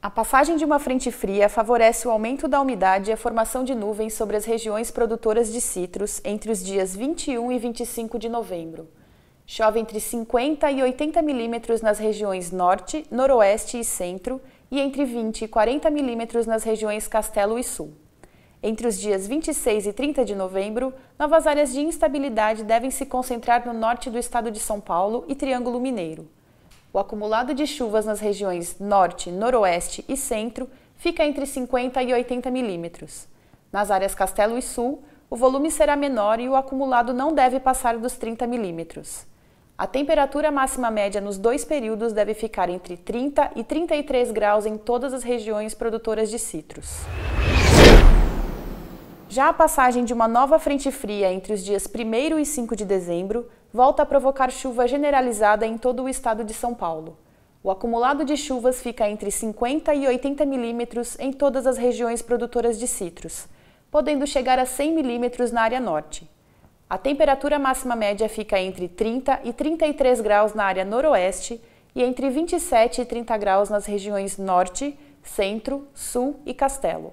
A passagem de uma frente fria favorece o aumento da umidade e a formação de nuvens sobre as regiões produtoras de citros entre os dias 21 e 25 de novembro. Chove entre 50 e 80 milímetros nas regiões norte, noroeste e centro e entre 20 e 40 milímetros nas regiões Castelo e Sul. Entre os dias 26 e 30 de novembro, novas áreas de instabilidade devem se concentrar no norte do estado de São Paulo e Triângulo Mineiro. O acumulado de chuvas nas regiões Norte, Noroeste e Centro fica entre 50 e 80 milímetros. Nas áreas Castelo e Sul, o volume será menor e o acumulado não deve passar dos 30 milímetros. A temperatura máxima média nos dois períodos deve ficar entre 30 e 33 graus em todas as regiões produtoras de citros. Já a passagem de uma nova frente fria entre os dias 1 e 5 de dezembro volta a provocar chuva generalizada em todo o estado de São Paulo. O acumulado de chuvas fica entre 50 e 80 milímetros em todas as regiões produtoras de citros, podendo chegar a 100 milímetros na área norte. A temperatura máxima média fica entre 30 e 33 graus na área noroeste e entre 27 e 30 graus nas regiões norte, centro, sul e castelo.